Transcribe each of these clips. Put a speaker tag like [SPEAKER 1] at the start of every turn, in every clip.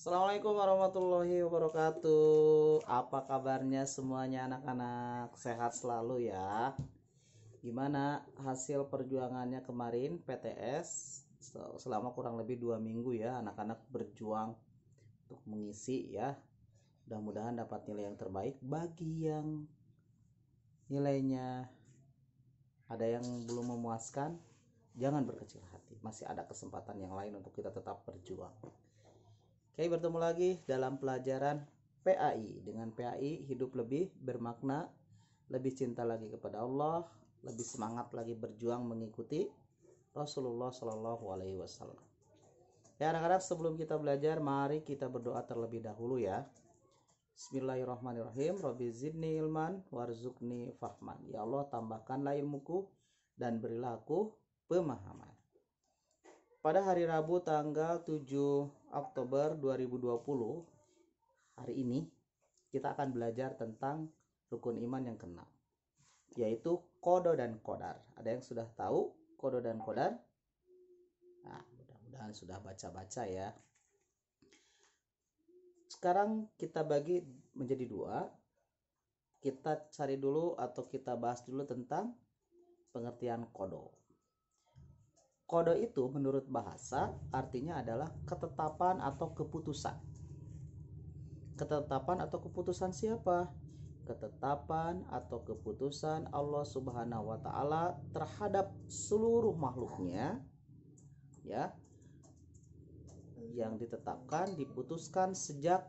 [SPEAKER 1] Assalamualaikum warahmatullahi wabarakatuh. Apa kabarnya semuanya anak-anak? Sehat selalu ya. Gimana hasil perjuangannya kemarin PTS selama kurang lebih dua minggu ya anak-anak berjuang untuk mengisi ya. Mudah-mudahan dapat nilai yang terbaik bagi yang nilainya ada yang belum memuaskan. Jangan berkecil hati, masih ada kesempatan yang lain untuk kita tetap berjuang. Oke, bertemu lagi dalam pelajaran PAI. Dengan PAI hidup lebih bermakna, lebih cinta lagi kepada Allah, lebih semangat lagi berjuang mengikuti Rasulullah Shallallahu alaihi wasallam. Ya, anak-anak sebelum kita belajar, mari kita berdoa terlebih dahulu ya. Bismillahirrahmanirrahim. Rabbi zidni ilman warzukni fahman. Ya Allah, tambahkanlah ilmuku dan berilah aku pemahaman. Pada hari Rabu tanggal 7 Oktober 2020, hari ini kita akan belajar tentang rukun iman yang keenam, yaitu kodo dan kodar. Ada yang sudah tahu kodo dan kodar? Nah, mudah-mudahan sudah baca-baca ya. Sekarang kita bagi menjadi dua. Kita cari dulu atau kita bahas dulu tentang pengertian kodo. Kode itu menurut bahasa artinya adalah ketetapan atau keputusan. Ketetapan atau keputusan siapa? Ketetapan atau keputusan Allah Subhanahu wa taala terhadap seluruh makhluknya ya yang ditetapkan diputuskan sejak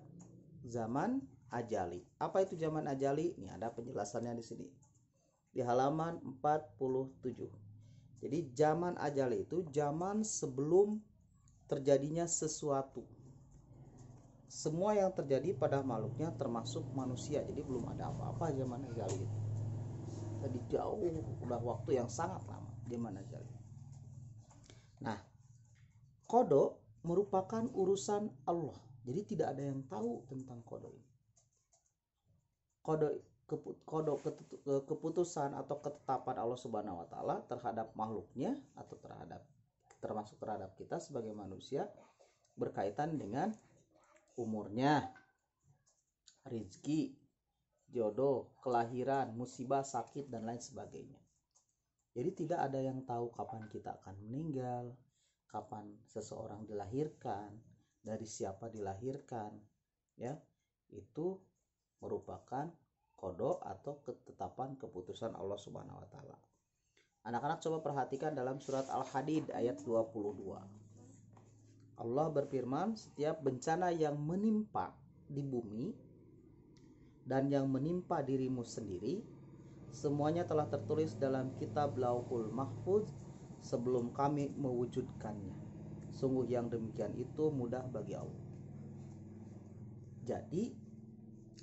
[SPEAKER 1] zaman ajali. Apa itu zaman ajali? Ini ada penjelasannya di sini. Di halaman 47. Jadi zaman ajal itu zaman sebelum terjadinya sesuatu. Semua yang terjadi pada makhluknya termasuk manusia. Jadi belum ada apa-apa zaman ajal itu. Tadi jauh udah waktu yang sangat lama zaman ajal. Nah, kodo merupakan urusan Allah. Jadi tidak ada yang tahu tentang kodo ini. Kodo kodok keputusan atau ketetapan Allah Subhanahu wa taala terhadap makhluknya atau terhadap termasuk terhadap kita sebagai manusia berkaitan dengan umurnya, rezeki jodoh, kelahiran, musibah, sakit dan lain sebagainya. Jadi tidak ada yang tahu kapan kita akan meninggal, kapan seseorang dilahirkan, dari siapa dilahirkan, ya. Itu merupakan kodok atau ketetapan keputusan Allah Subhanahu wa taala. Anak-anak coba perhatikan dalam surat Al-Hadid ayat 22. Allah berfirman, setiap bencana yang menimpa di bumi dan yang menimpa dirimu sendiri, semuanya telah tertulis dalam kitab Lauhul Mahfuz sebelum kami mewujudkannya. Sungguh yang demikian itu mudah bagi Allah. Jadi,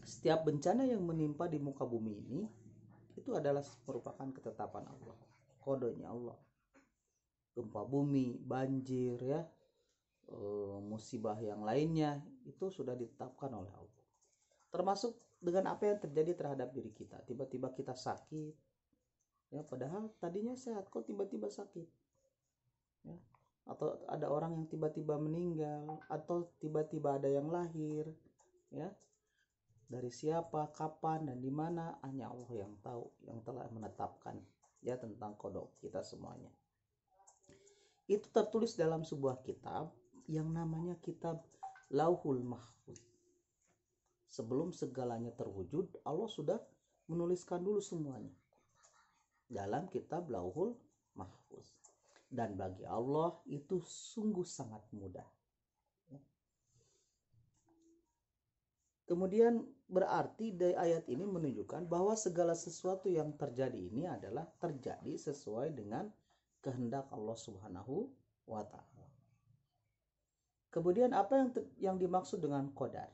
[SPEAKER 1] setiap bencana yang menimpa di muka bumi ini itu adalah merupakan ketetapan Allah kodenya Allah gempa bumi banjir ya e, musibah yang lainnya itu sudah ditetapkan oleh Allah termasuk dengan apa yang terjadi terhadap diri kita tiba-tiba kita sakit ya padahal tadinya sehat kok tiba-tiba sakit ya atau ada orang yang tiba-tiba meninggal atau tiba-tiba ada yang lahir ya dari siapa, kapan, dan di mana hanya Allah yang tahu yang telah menetapkan ya tentang kodok kita semuanya. Itu tertulis dalam sebuah kitab yang namanya kitab Lauhul Mahfuz. Sebelum segalanya terwujud, Allah sudah menuliskan dulu semuanya dalam kitab Lauhul Mahfuz. Dan bagi Allah itu sungguh sangat mudah. Kemudian berarti dari ayat ini menunjukkan bahwa segala sesuatu yang terjadi ini adalah terjadi sesuai dengan kehendak Allah Subhanahu wa taala. Kemudian apa yang yang dimaksud dengan kodar?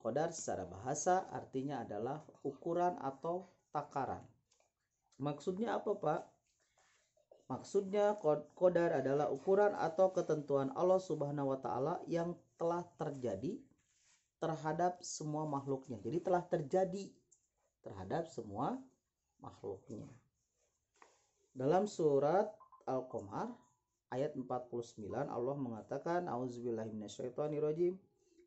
[SPEAKER 1] Kodar secara bahasa artinya adalah ukuran atau takaran. Maksudnya apa, Pak? Maksudnya kodar adalah ukuran atau ketentuan Allah Subhanahu wa taala yang telah terjadi terhadap semua makhluknya. Jadi telah terjadi terhadap semua makhluknya. Dalam surat Al-Qamar ayat 49 Allah mengatakan auzubillahi minasyaitonirrajim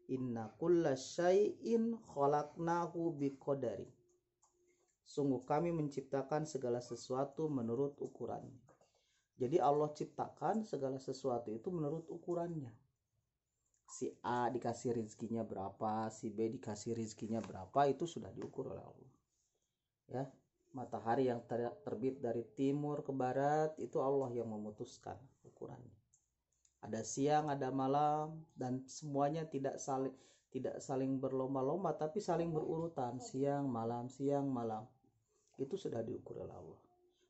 [SPEAKER 1] inna kullasyai'in khalaqnahu biqadari. Sungguh kami menciptakan segala sesuatu menurut ukurannya. Jadi Allah ciptakan segala sesuatu itu menurut ukurannya si A dikasih rizkinya berapa, si B dikasih rizkinya berapa itu sudah diukur oleh Allah. Ya, matahari yang ter terbit dari timur ke barat itu Allah yang memutuskan ukurannya. Ada siang, ada malam dan semuanya tidak saling tidak saling berlomba-lomba tapi saling berurutan siang malam siang malam itu sudah diukur oleh Allah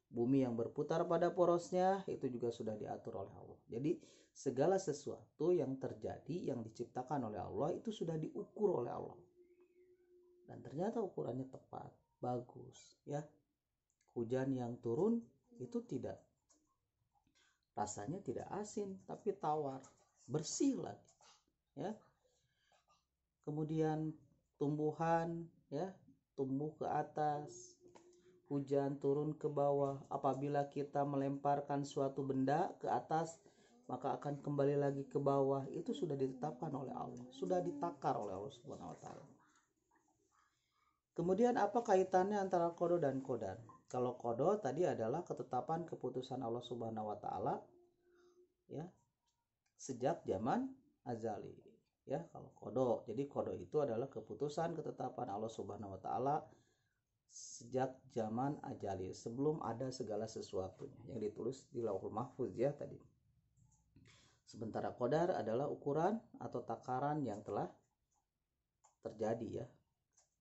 [SPEAKER 1] bumi yang berputar pada porosnya itu juga sudah diatur oleh Allah. Jadi segala sesuatu yang terjadi yang diciptakan oleh Allah itu sudah diukur oleh Allah. Dan ternyata ukurannya tepat, bagus, ya. Hujan yang turun itu tidak rasanya tidak asin tapi tawar, bersih lagi. Ya. Kemudian tumbuhan ya, tumbuh ke atas, hujan turun ke bawah. Apabila kita melemparkan suatu benda ke atas, maka akan kembali lagi ke bawah. Itu sudah ditetapkan oleh Allah, sudah ditakar oleh Allah Subhanahu wa taala. Kemudian apa kaitannya antara kodo dan kodar? Kalau kodo tadi adalah ketetapan keputusan Allah Subhanahu wa taala ya sejak zaman azali ya kalau kodo jadi kodo itu adalah keputusan ketetapan Allah Subhanahu wa taala sejak zaman ajali sebelum ada segala sesuatunya yang ditulis di lauhul mahfuz ya tadi sementara kodar adalah ukuran atau takaran yang telah terjadi ya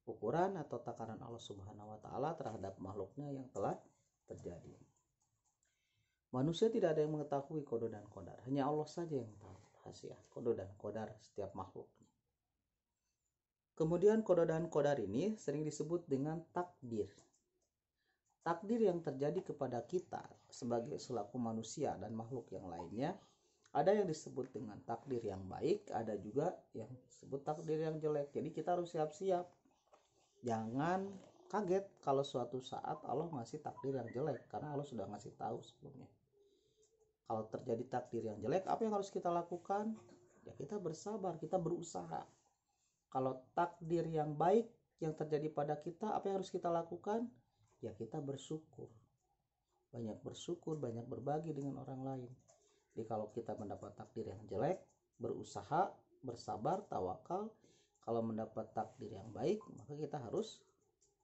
[SPEAKER 1] ukuran atau takaran Allah Subhanahu wa taala terhadap makhluknya yang telah terjadi manusia tidak ada yang mengetahui kodo dan kodar hanya Allah saja yang tahu rahasia kodo dan kodar setiap makhluk Kemudian kodo dan kodar ini sering disebut dengan takdir. Takdir yang terjadi kepada kita sebagai selaku manusia dan makhluk yang lainnya, ada yang disebut dengan takdir yang baik, ada juga yang disebut takdir yang jelek. Jadi kita harus siap-siap. Jangan kaget kalau suatu saat Allah ngasih takdir yang jelek karena Allah sudah ngasih tahu sebelumnya. Kalau terjadi takdir yang jelek, apa yang harus kita lakukan? Ya kita bersabar, kita berusaha kalau takdir yang baik yang terjadi pada kita, apa yang harus kita lakukan? Ya kita bersyukur. Banyak bersyukur, banyak berbagi dengan orang lain. Jadi kalau kita mendapat takdir yang jelek, berusaha, bersabar, tawakal. Kalau mendapat takdir yang baik, maka kita harus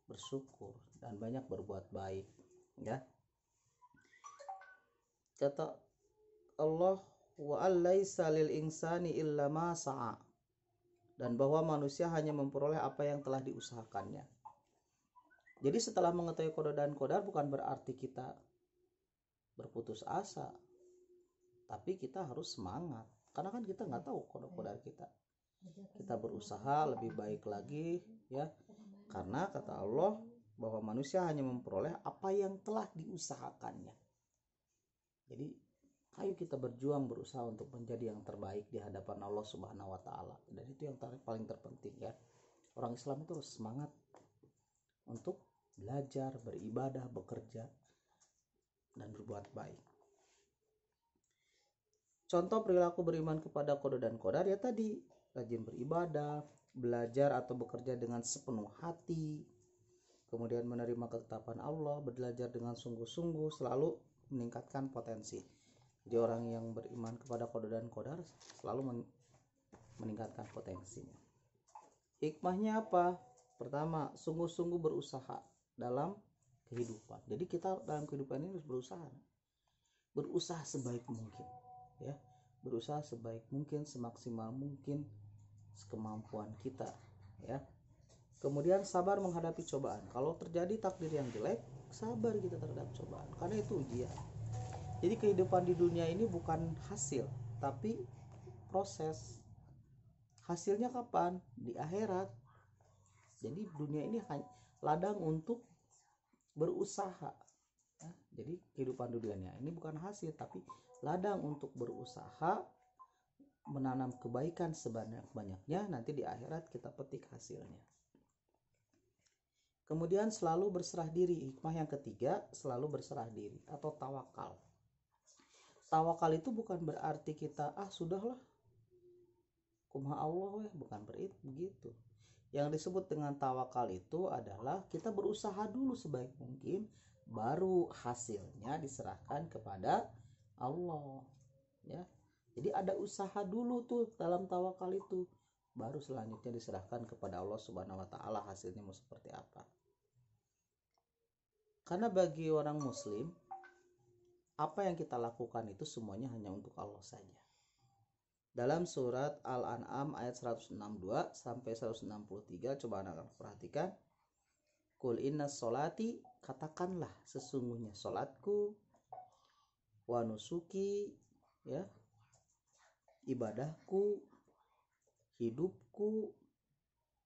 [SPEAKER 1] bersyukur dan banyak berbuat baik, ya. Kata Allah wa alaihi lil insani illa ma dan bahwa manusia hanya memperoleh apa yang telah diusahakannya. Jadi setelah mengetahui kodar dan kodar bukan berarti kita berputus asa, tapi kita harus semangat karena kan kita nggak tahu kodar kodar kita. Kita berusaha lebih baik lagi ya, karena kata Allah bahwa manusia hanya memperoleh apa yang telah diusahakannya. Jadi ayo kita berjuang berusaha untuk menjadi yang terbaik di hadapan Allah Subhanahu wa taala. Dan itu yang paling terpenting ya. Orang Islam itu harus semangat untuk belajar, beribadah, bekerja dan berbuat baik. Contoh perilaku beriman kepada kode dan kodar ya tadi rajin beribadah, belajar atau bekerja dengan sepenuh hati, kemudian menerima ketetapan Allah, belajar dengan sungguh-sungguh, selalu meningkatkan potensi jadi orang yang beriman kepada kodar dan kodar selalu meningkatkan potensinya hikmahnya apa pertama sungguh-sungguh berusaha dalam kehidupan jadi kita dalam kehidupan ini harus berusaha berusaha sebaik mungkin ya berusaha sebaik mungkin semaksimal mungkin kemampuan kita ya kemudian sabar menghadapi cobaan kalau terjadi takdir yang jelek sabar kita terhadap cobaan karena itu ujian jadi kehidupan di dunia ini bukan hasil tapi proses hasilnya kapan di akhirat jadi dunia ini hanya ladang untuk berusaha ya, jadi kehidupan dunianya ini bukan hasil tapi ladang untuk berusaha menanam kebaikan sebanyak-banyaknya nanti di akhirat kita petik hasilnya kemudian selalu berserah diri hikmah yang ketiga selalu berserah diri atau tawakal tawakal itu bukan berarti kita ah sudahlah kumaha Allah weh bukan berit begitu yang disebut dengan tawakal itu adalah kita berusaha dulu sebaik mungkin baru hasilnya diserahkan kepada Allah ya jadi ada usaha dulu tuh dalam tawakal itu baru selanjutnya diserahkan kepada Allah Subhanahu wa taala hasilnya mau seperti apa karena bagi orang muslim apa yang kita lakukan itu semuanya hanya untuk Allah saja. Dalam surat Al-An'am ayat 162 sampai 163 coba anak-anak perhatikan. Kul inna solati katakanlah sesungguhnya solatku wanusuki, ya ibadahku hidupku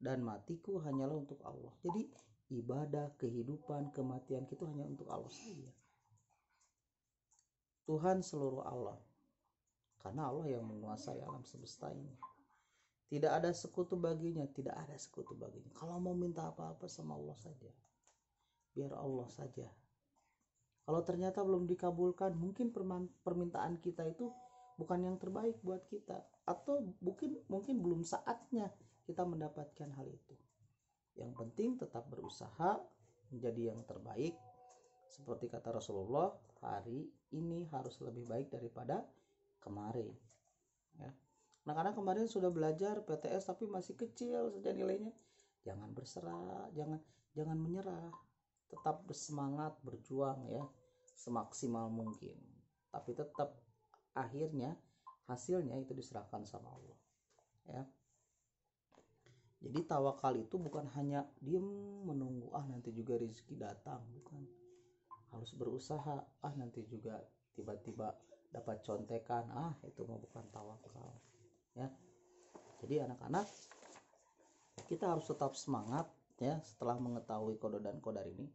[SPEAKER 1] dan matiku hanyalah untuk Allah. Jadi ibadah, kehidupan, kematian itu hanya untuk Allah saja. Tuhan seluruh Allah. Karena Allah yang menguasai alam semesta ini. Tidak ada sekutu baginya, tidak ada sekutu baginya. Kalau mau minta apa-apa sama Allah saja. Biar Allah saja. Kalau ternyata belum dikabulkan, mungkin permintaan kita itu bukan yang terbaik buat kita atau mungkin mungkin belum saatnya kita mendapatkan hal itu. Yang penting tetap berusaha menjadi yang terbaik seperti kata Rasulullah, hari ini harus lebih baik daripada kemarin. Ya. nah karena kemarin sudah belajar PTS tapi masih kecil saja nilainya. Jangan berserah, jangan jangan menyerah. Tetap bersemangat, berjuang ya semaksimal mungkin. Tapi tetap akhirnya hasilnya itu diserahkan sama Allah. Ya. Jadi tawakal itu bukan hanya diem menunggu ah nanti juga rezeki datang, bukan harus berusaha ah nanti juga tiba-tiba dapat contekan ah itu mah bukan tawakal ya jadi anak-anak kita harus tetap semangat ya setelah mengetahui kode dan kodar ini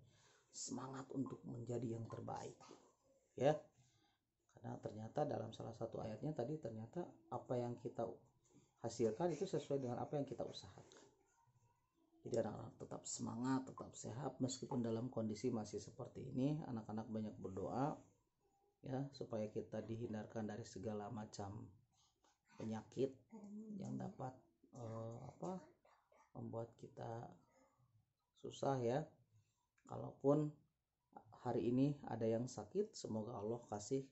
[SPEAKER 1] semangat untuk menjadi yang terbaik ya karena ternyata dalam salah satu ayatnya tadi ternyata apa yang kita hasilkan itu sesuai dengan apa yang kita usahakan jadi anak-anak tetap semangat, tetap sehat meskipun dalam kondisi masih seperti ini. Anak-anak banyak berdoa ya supaya kita dihindarkan dari segala macam penyakit yang dapat eh, apa membuat kita susah ya. Kalaupun hari ini ada yang sakit, semoga Allah kasih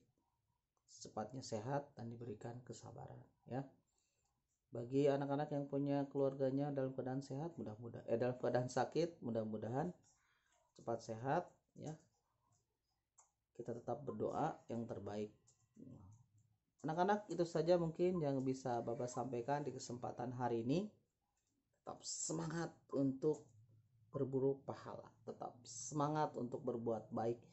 [SPEAKER 1] secepatnya sehat dan diberikan kesabaran ya bagi anak-anak yang punya keluarganya dalam keadaan sehat mudah-mudahan eh dalam keadaan sakit mudah-mudahan cepat sehat ya kita tetap berdoa yang terbaik anak-anak itu saja mungkin yang bisa bapak sampaikan di kesempatan hari ini tetap semangat untuk berburu pahala tetap semangat untuk berbuat baik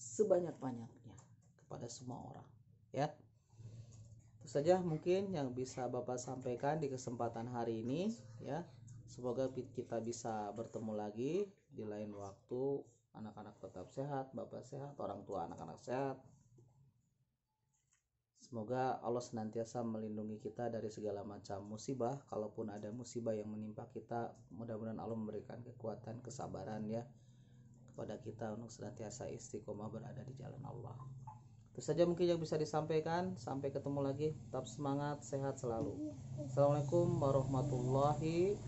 [SPEAKER 1] sebanyak-banyaknya kepada semua orang ya itu saja mungkin yang bisa Bapak sampaikan di kesempatan hari ini ya semoga kita bisa bertemu lagi di lain waktu anak-anak tetap sehat Bapak sehat orang tua anak-anak sehat Semoga Allah senantiasa melindungi kita dari segala macam musibah. Kalaupun ada musibah yang menimpa kita, mudah-mudahan Allah memberikan kekuatan, kesabaran ya kepada kita untuk senantiasa istiqomah berada di jalan Allah. Itu saja mungkin yang bisa disampaikan. Sampai ketemu lagi. Tetap semangat, sehat selalu. Assalamualaikum warahmatullahi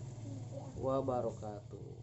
[SPEAKER 1] wabarakatuh.